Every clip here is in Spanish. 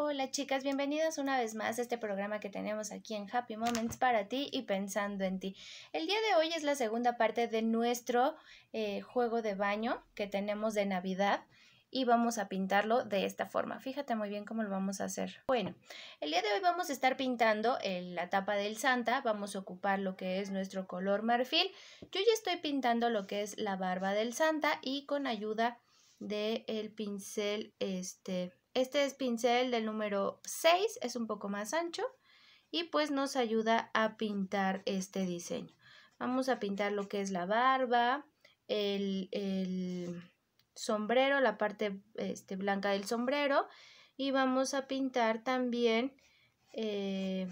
Hola chicas, bienvenidas una vez más a este programa que tenemos aquí en Happy Moments para ti y pensando en ti. El día de hoy es la segunda parte de nuestro eh, juego de baño que tenemos de Navidad y vamos a pintarlo de esta forma. Fíjate muy bien cómo lo vamos a hacer. Bueno, el día de hoy vamos a estar pintando eh, la tapa del Santa, vamos a ocupar lo que es nuestro color marfil. Yo ya estoy pintando lo que es la barba del Santa y con ayuda del pincel este este es pincel del número 6, es un poco más ancho y pues nos ayuda a pintar este diseño. Vamos a pintar lo que es la barba, el, sombrero, la parte este, blanca del sombrero y vamos a pintar también eh,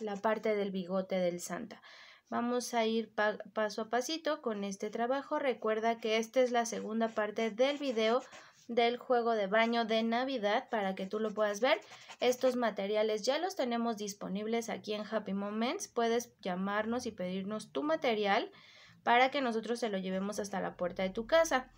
la parte del bigote del Santa. Vamos a ir paso a pasito con este trabajo. Recuerda que esta es la segunda parte del video del juego de baño de Navidad para que tú lo puedas ver. Estos materiales ya los tenemos disponibles aquí en Happy Moments. Puedes llamarnos y pedirnos tu material para que nosotros se lo llevemos hasta la puerta de tu casa.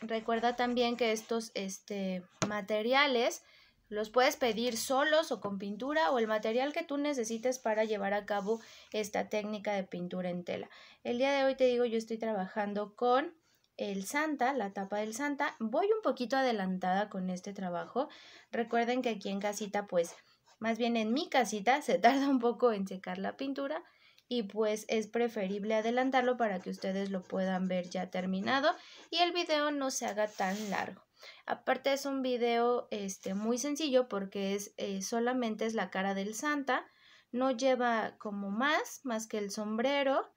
Recuerda también que estos este, materiales los puedes pedir solos o con pintura o el material que tú necesites para llevar a cabo esta técnica de pintura en tela. El día de hoy te digo, yo estoy trabajando con el Santa, la tapa del Santa. Voy un poquito adelantada con este trabajo. Recuerden que aquí en casita, pues, más bien en mi casita, se tarda un poco en secar la pintura y pues es preferible adelantarlo para que ustedes lo puedan ver ya terminado y el video no se haga tan largo. Aparte es un video este, muy sencillo porque es, eh, solamente es la cara del Santa, no lleva como más, más que el sombrero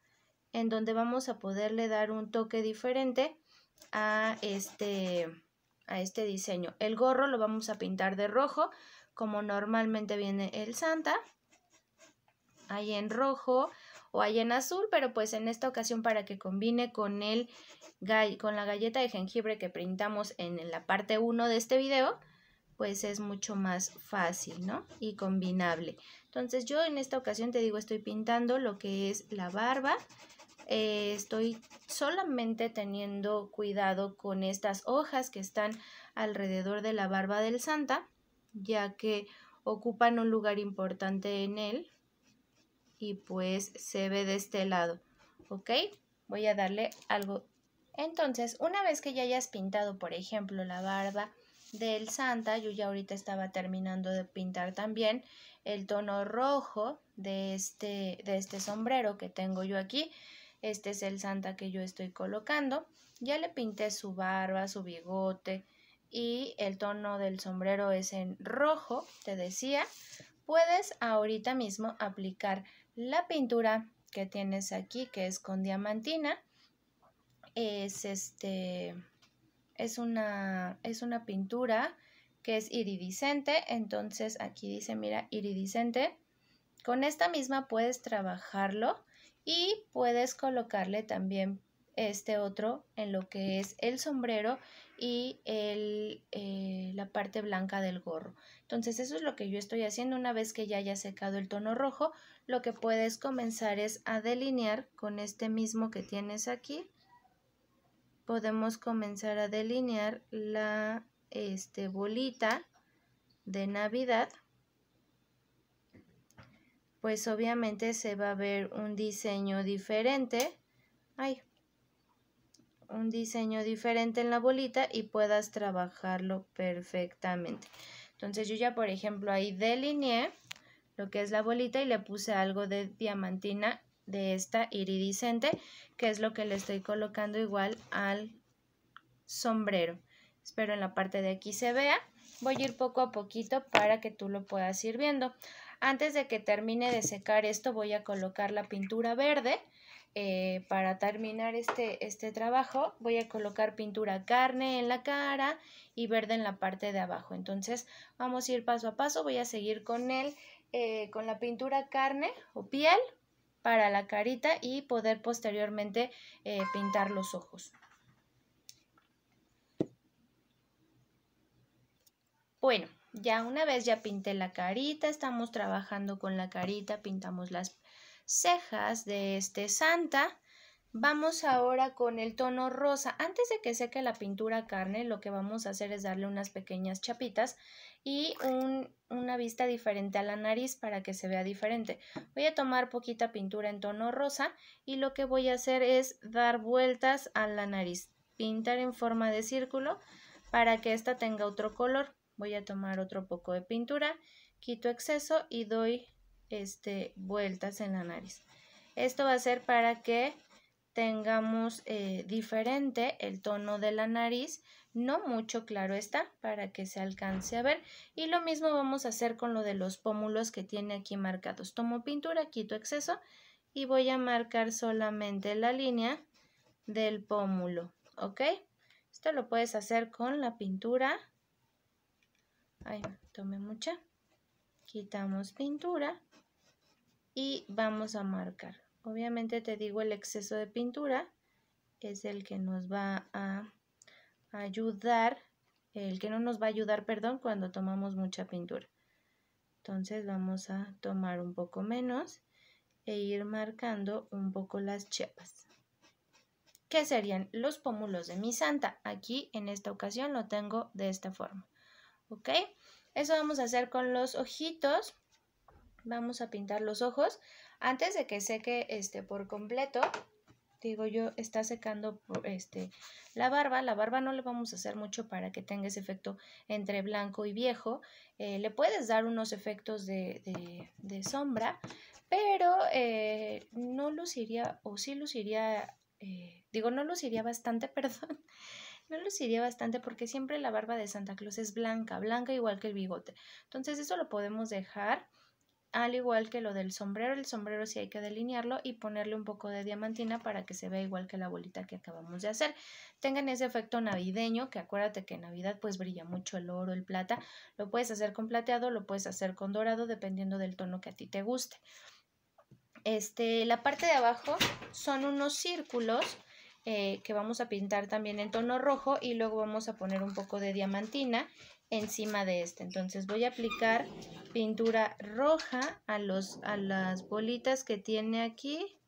en donde vamos a poderle dar un toque diferente a este, a este diseño. El gorro lo vamos a pintar de rojo, como normalmente viene el Santa, ahí en rojo o ahí en azul, pero pues en esta ocasión para que combine con, el, con la galleta de jengibre que pintamos en la parte 1 de este video, pues es mucho más fácil, ¿no? Y combinable. Entonces yo en esta ocasión te digo, estoy pintando lo que es la barba. Eh, estoy solamente teniendo cuidado con estas hojas que están alrededor de la barba del santa, ya que ocupan un lugar importante en él y pues se ve de este lado, ¿ok? Voy a darle algo. Entonces, una vez que ya hayas pintado, por ejemplo, la barba, del Santa, yo ya ahorita estaba terminando de pintar también el tono rojo de este, de este sombrero que tengo yo aquí. Este es el Santa que yo estoy colocando. Ya le pinté su barba, su bigote y el tono del sombrero es en rojo, te decía. Puedes ahorita mismo aplicar la pintura que tienes aquí, que es con diamantina. Es este es una, es una pintura que es iridiscente, entonces aquí dice, mira, iridiscente. Con esta misma puedes trabajarlo y puedes colocarle también este otro en lo que es el sombrero y el, eh, la parte blanca del gorro. Entonces eso es lo que yo estoy haciendo. Una vez que ya haya secado el tono rojo, lo que puedes comenzar es a delinear con este mismo que tienes aquí podemos comenzar a delinear la este, bolita de Navidad. Pues obviamente se va a ver un diseño diferente. Ay, un diseño diferente en la bolita y puedas trabajarlo perfectamente. Entonces yo ya, por ejemplo, ahí delineé lo que es la bolita y le puse algo de diamantina de esta iridiscente, que es lo que le estoy colocando igual al sombrero. Espero en la parte de aquí se vea. Voy a ir poco a poquito para que tú lo puedas ir viendo. Antes de que termine de secar esto voy a colocar la pintura verde. Eh, para terminar este, este trabajo voy a colocar pintura carne en la cara y verde en la parte de abajo. Entonces vamos a ir paso a paso. Voy a seguir con él eh, con la pintura carne o piel para la carita y poder posteriormente eh, pintar los ojos. Bueno, ya una vez ya pinté la carita, estamos trabajando con la carita, pintamos las cejas de este santa. Vamos ahora con el tono rosa. Antes de que seque la pintura carne, lo que vamos a hacer es darle unas pequeñas chapitas y una vista diferente a la nariz para que se vea diferente. Voy a tomar poquita pintura en tono rosa y lo que voy a hacer es dar vueltas a la nariz, pintar en forma de círculo para que esta tenga otro color. Voy a tomar otro poco de pintura, quito exceso y doy este, vueltas en la nariz. Esto va a ser para que tengamos eh, diferente el tono de la nariz, no mucho claro está, para que se alcance a ver. Y lo mismo vamos a hacer con lo de los pómulos que tiene aquí marcados. Tomo pintura, quito exceso y voy a marcar solamente la línea del pómulo, ¿ok? Esto lo puedes hacer con la pintura. Ay, tomé mucha. Quitamos pintura y vamos a marcar. Obviamente te digo el exceso de pintura es el que nos va a ayudar, el que no nos va a ayudar, perdón, cuando tomamos mucha pintura. Entonces vamos a tomar un poco menos e ir marcando un poco las chepas. ¿Qué serían los pómulos de mi santa? Aquí en esta ocasión lo tengo de esta forma. ¿Ok? Eso vamos a hacer con los ojitos. Vamos a pintar los ojos. Antes de que seque este por completo, digo yo, está secando este, la barba. La barba no le vamos a hacer mucho para que tenga ese efecto entre blanco y viejo. Eh, le puedes dar unos efectos de, de, sombra, pero eh, no luciría, o sí luciría, eh, digo, no luciría bastante, perdón. No luciría bastante porque siempre la barba de Santa Claus es blanca, blanca igual que el bigote. Entonces eso lo podemos dejar al igual que lo del sombrero, el sombrero sí hay que delinearlo y ponerle un poco de diamantina para que se vea igual que la bolita que acabamos de hacer. Tengan ese efecto navideño, que acuérdate que en Navidad pues brilla mucho el oro, el plata. Lo puedes hacer con plateado, lo puedes hacer con dorado, dependiendo del tono que a ti te guste. Este, la parte de abajo son unos círculos eh, que vamos a pintar también en tono rojo y luego vamos a poner un poco de diamantina encima de este. Entonces voy a aplicar pintura roja a, los, a las bolitas que tiene aquí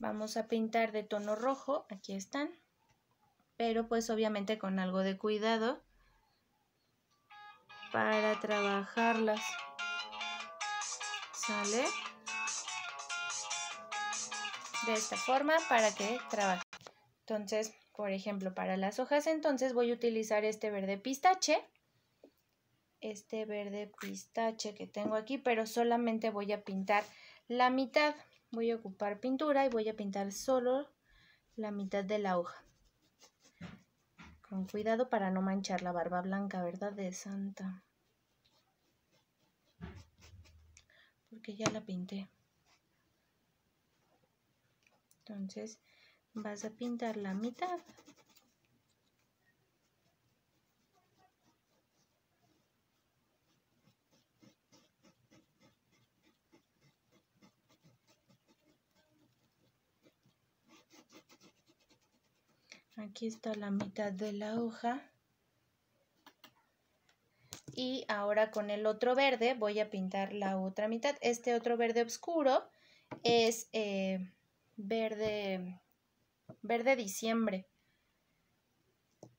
Vamos a pintar de tono rojo, aquí están, pero pues obviamente con algo de cuidado para trabajarlas. ¿Sale? De esta forma para que trabaje. Entonces, por ejemplo, para las hojas entonces voy a utilizar este verde pistache. Este verde pistache que tengo aquí, pero solamente voy a pintar la mitad voy a ocupar pintura y voy a pintar solo la mitad de la hoja. Con cuidado para no manchar la barba blanca, ¿verdad? De santa. Porque ya la pinté. Entonces vas a pintar la mitad Aquí está la mitad de la hoja. Y ahora con el otro verde voy a pintar la otra mitad. Este otro verde oscuro es eh, verde, verde diciembre.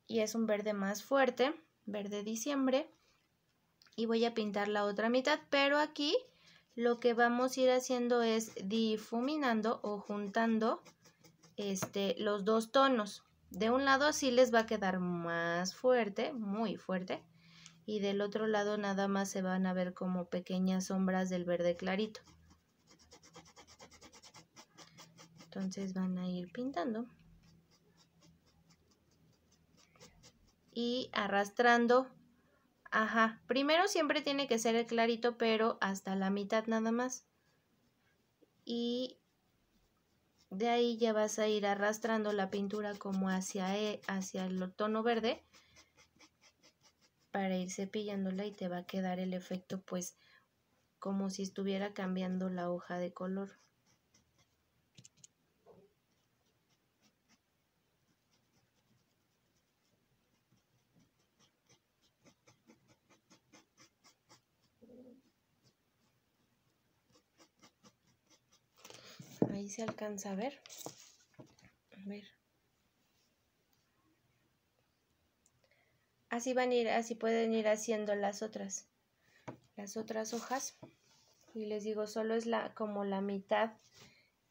Y es un verde más fuerte, verde diciembre. Y voy a pintar la otra mitad, pero aquí lo que vamos a ir haciendo es difuminando o juntando este, los dos tonos. De un lado así les va a quedar más fuerte, muy fuerte, y del otro lado nada más se van a ver como pequeñas sombras del verde clarito. Entonces van a ir pintando. Y arrastrando. Ajá, primero siempre tiene que ser el clarito, pero hasta la mitad nada más. Y de ahí ya vas a ir arrastrando la pintura como hacia, e, hacia el tono verde para ir cepillándola y te va a quedar el efecto pues como si estuviera cambiando la hoja de color. se alcanza a ver. Así van a ir, así pueden ir haciendo las otras, las otras hojas. Y les digo, solo es la, como la mitad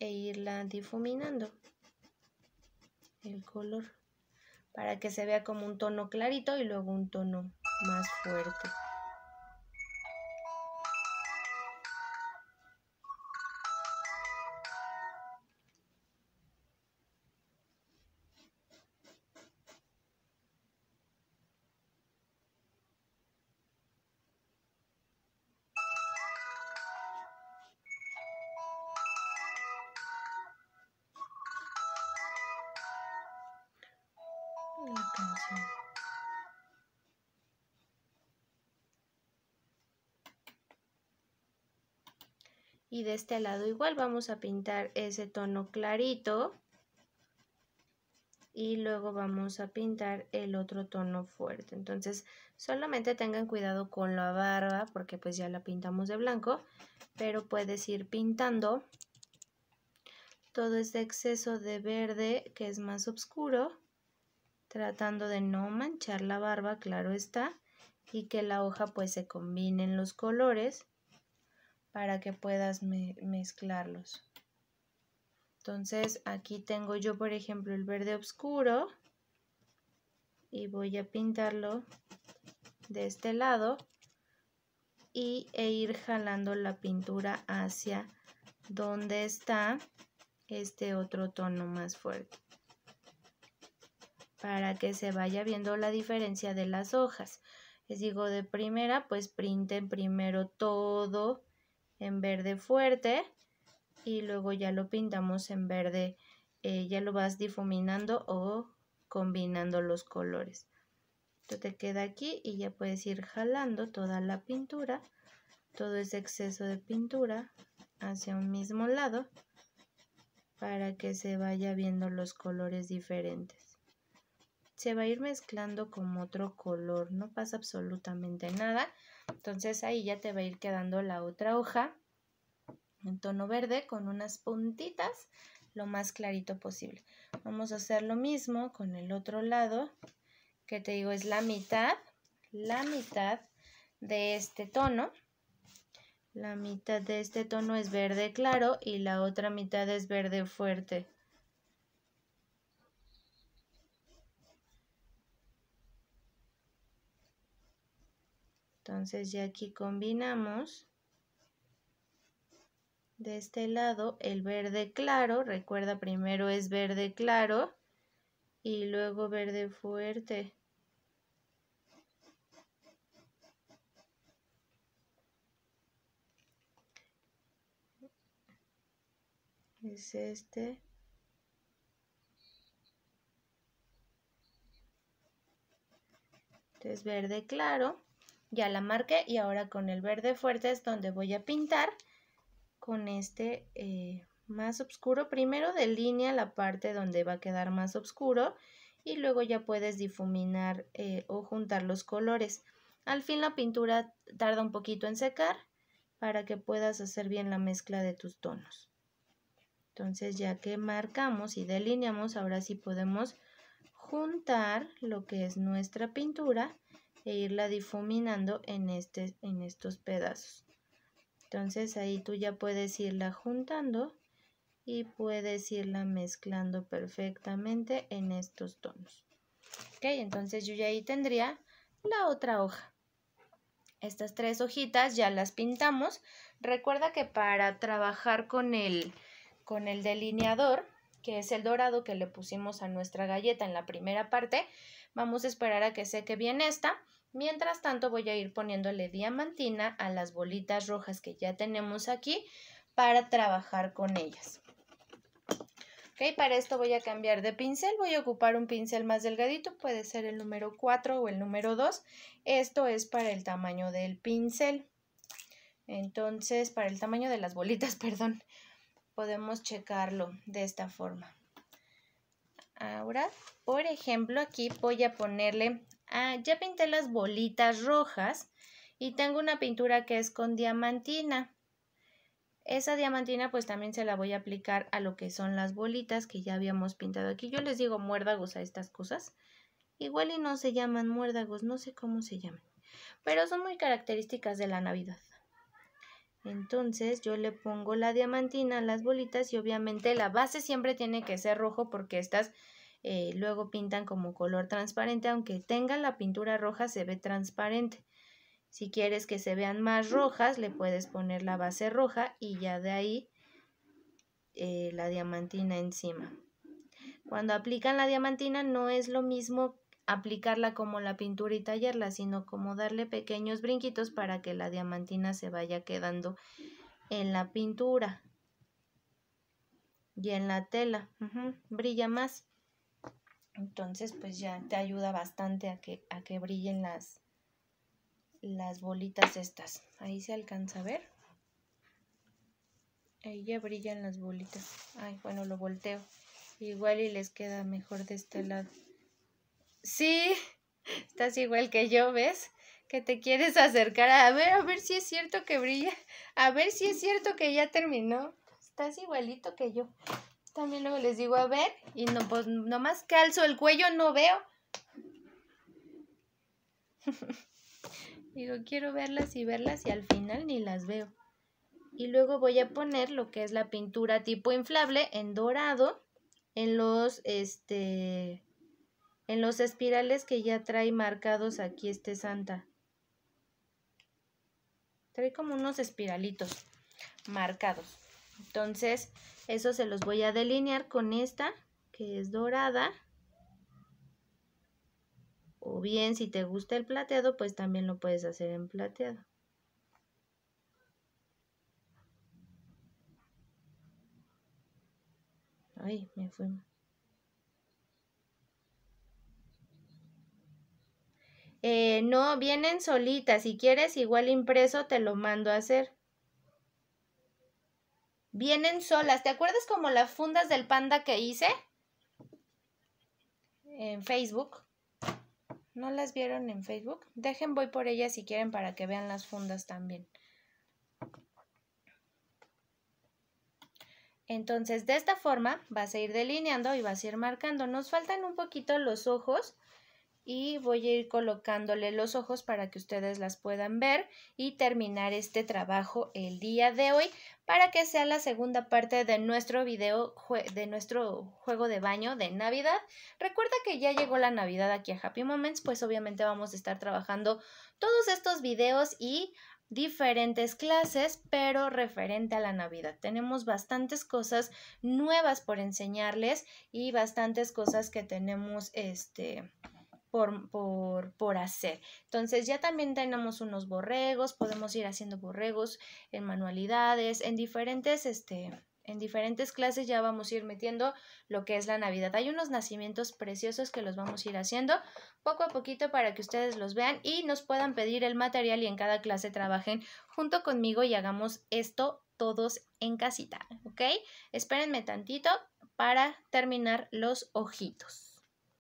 e irla difuminando el color para que se vea como un tono clarito y luego un tono más fuerte. y de este lado igual vamos a pintar ese tono clarito y luego vamos a pintar el otro tono fuerte. Entonces solamente tengan cuidado con la barba porque pues ya la pintamos de blanco, pero puedes ir pintando todo este exceso de verde que es más oscuro, tratando de no manchar la barba, claro está, y que la hoja pues se combinen los colores para que puedas mezclarlos. Entonces aquí tengo yo por ejemplo el verde oscuro y voy a pintarlo de este lado y, e ir jalando la pintura hacia donde está este otro tono más fuerte para que se vaya viendo la diferencia de las hojas. Les digo, de primera, pues printen primero todo en verde fuerte y luego ya lo pintamos en verde, eh, ya lo vas difuminando o combinando los colores. Esto te queda aquí y ya puedes ir jalando toda la pintura, todo ese exceso de pintura hacia un mismo lado para que se vaya viendo los colores diferentes se va a ir mezclando con otro color, no pasa absolutamente nada. Entonces ahí ya te va a ir quedando la otra hoja en tono verde con unas puntitas lo más clarito posible. Vamos a hacer lo mismo con el otro lado, que te digo es la mitad, la mitad de este tono. La mitad de este tono es verde claro y la otra mitad es verde fuerte. Entonces ya aquí combinamos. De este lado el verde claro, recuerda primero es verde claro y luego verde fuerte. Es este. Entonces verde claro ya la marqué y ahora con el verde fuerte es donde voy a pintar con este eh, más oscuro. Primero delinea la parte donde va a quedar más oscuro y luego ya puedes difuminar eh, o juntar los colores. Al fin la pintura tarda un poquito en secar para que puedas hacer bien la mezcla de tus tonos. Entonces ya que marcamos y delineamos, ahora sí podemos juntar lo que es nuestra pintura e irla difuminando en, este, en estos pedazos. Entonces ahí tú ya puedes irla juntando y puedes irla mezclando perfectamente en estos tonos. Ok, entonces yo ya ahí tendría la otra hoja. Estas tres hojitas ya las pintamos. Recuerda que para trabajar con el, con el delineador, que es el dorado que le pusimos a nuestra galleta en la primera parte, vamos a esperar a que seque bien esta Mientras tanto voy a ir poniéndole diamantina a las bolitas rojas que ya tenemos aquí para trabajar con ellas. Ok, para esto voy a cambiar de pincel, voy a ocupar un pincel más delgadito, puede ser el número 4 o el número 2. Esto es para el tamaño del pincel. Entonces, para el tamaño de las bolitas, perdón, podemos checarlo de esta forma. Ahora, por ejemplo, aquí voy a ponerle Ah, ya pinté las bolitas rojas y tengo una pintura que es con diamantina. Esa diamantina pues también se la voy a aplicar a lo que son las bolitas que ya habíamos pintado aquí. Yo les digo muérdagos a estas cosas. Igual y no se llaman muérdagos, no sé cómo se llaman. Pero son muy características de la Navidad. Entonces yo le pongo la diamantina a las bolitas y obviamente la base siempre tiene que ser rojo porque estas eh, luego pintan como color transparente, aunque tengan la pintura roja se ve transparente. Si quieres que se vean más rojas, le puedes poner la base roja y ya de ahí eh, la diamantina encima. Cuando aplican la diamantina no es lo mismo aplicarla como la pintura y tallarla, sino como darle pequeños brinquitos para que la diamantina se vaya quedando en la pintura y en la tela. Brilla más. Entonces, pues ya te ayuda bastante a que, a que brillen las, las bolitas estas. Ahí se alcanza a ver. Ahí ya brillan las bolitas. Ay, bueno, lo volteo. Igual y les queda mejor de este lado. Sí, estás igual que yo, ¿ves? Que te quieres acercar a ver, a ver si es cierto que brilla. A ver si es cierto que ya terminó. Estás igualito que yo. También luego les digo a ver y no, pues nomás calzo el cuello, no veo. digo, quiero verlas y verlas y al final ni las veo. Y luego voy a poner lo que es la pintura tipo inflable en dorado en los, este, en los espirales que ya trae marcados aquí este Santa. Trae como unos espiralitos marcados. Entonces, eso se los voy a delinear con esta que es dorada. O bien si te gusta el plateado, pues también lo puedes hacer en plateado. Ay, me fue. Eh, no, vienen solitas. Si quieres igual impreso, te lo mando a hacer. Vienen solas. ¿Te acuerdas como las fundas del panda que hice? En Facebook. ¿No las vieron en Facebook? Dejen, voy por ellas si quieren para que vean las fundas también. Entonces, de esta forma vas a ir delineando y vas a ir marcando. Nos faltan un poquito los ojos y voy a ir colocándole los ojos para que ustedes las puedan ver y terminar este trabajo el día de hoy para que sea la segunda parte de nuestro video de nuestro juego de baño de Navidad. Recuerda que ya llegó la Navidad aquí a Happy Moments, pues obviamente vamos a estar trabajando todos estos videos y diferentes clases, pero referente a la Navidad. Tenemos bastantes cosas nuevas por enseñarles y bastantes cosas que tenemos este por, por, hacer. Entonces ya también tenemos unos borregos, podemos ir haciendo borregos en manualidades, en diferentes, este, en diferentes clases ya vamos a ir metiendo lo que es la Navidad. Hay unos nacimientos preciosos que los vamos a ir haciendo poco a poquito para que ustedes los vean y nos puedan pedir el material y en cada clase trabajen junto conmigo y hagamos esto todos en casita, ¿ok? Espérenme tantito para terminar los ojitos.